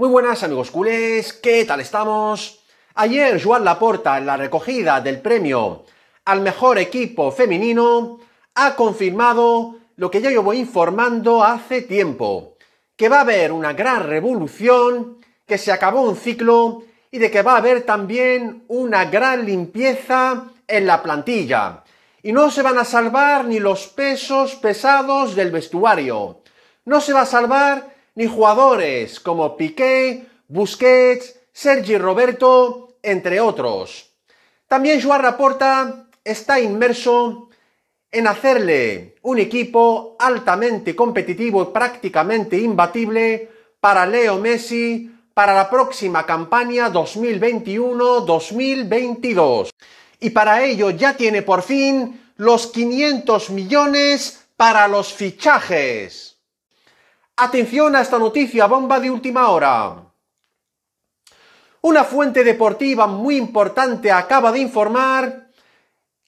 Muy buenas amigos culés, ¿qué tal estamos? Ayer Joan Laporta en la recogida del premio al mejor equipo femenino ha confirmado lo que ya yo voy informando hace tiempo, que va a haber una gran revolución, que se acabó un ciclo y de que va a haber también una gran limpieza en la plantilla. Y no se van a salvar ni los pesos pesados del vestuario. No se va a salvar ni jugadores como Piqué, Busquets, Sergi Roberto, entre otros. También Joan Laporta está inmerso en hacerle un equipo altamente competitivo y prácticamente imbatible para Leo Messi para la próxima campaña 2021-2022. Y para ello ya tiene por fin los 500 millones para los fichajes. Atención a esta noticia, bomba de última hora. Una fuente deportiva muy importante acaba de informar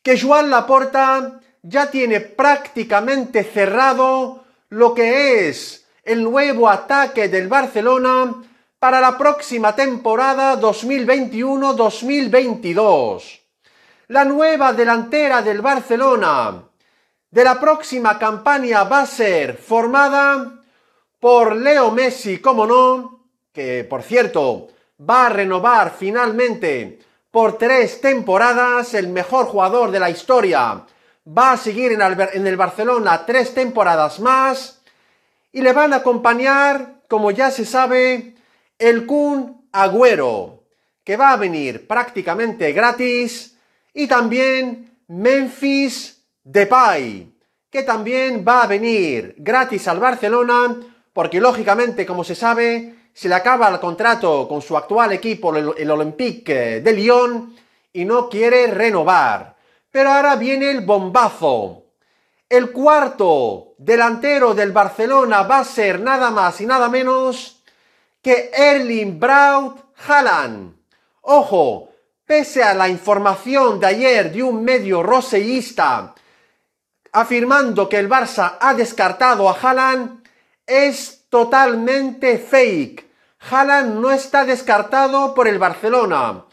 que Joan Laporta ya tiene prácticamente cerrado lo que es el nuevo ataque del Barcelona para la próxima temporada 2021-2022. La nueva delantera del Barcelona de la próxima campaña va a ser formada por Leo Messi, como no, que por cierto va a renovar finalmente por tres temporadas el mejor jugador de la historia. Va a seguir en el Barcelona tres temporadas más y le van a acompañar, como ya se sabe, el Kun Agüero, que va a venir prácticamente gratis, y también Memphis Depay, que también va a venir gratis al Barcelona porque lógicamente, como se sabe, se le acaba el contrato con su actual equipo, el, Olympique de Lyon, y no quiere renovar. Pero ahora viene el bombazo. El cuarto delantero del Barcelona va a ser nada más y nada menos que Erling Braut Haaland. Ojo, pese a la información de ayer de un medio roseísta afirmando que el Barça ha descartado a Haaland, es totalmente fake. Haaland no está descartado por el Barcelona.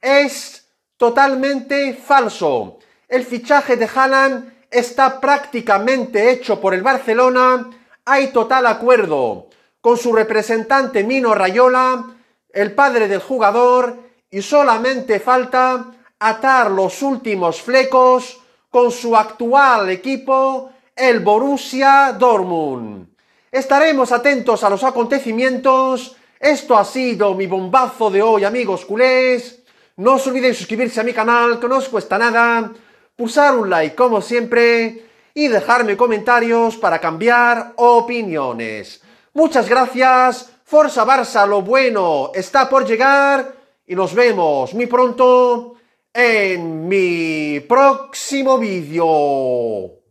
Es totalmente falso. El fichaje de Haaland está prácticamente hecho por el Barcelona. Hay total acuerdo con su representante Mino Rayola, el padre del jugador, y solamente falta atar los últimos flecos con su actual equipo, el Borussia Dortmund. Estaremos atentos a los acontecimientos. Esto ha sido mi bombazo de hoy, amigos culés. No os olvidéis suscribirse a mi canal, que no os cuesta nada. Pulsar un like, como siempre. Y dejarme comentarios para cambiar opiniones. Muchas gracias. Forza Barça, lo bueno está por llegar. Y nos vemos muy pronto en mi próximo vídeo.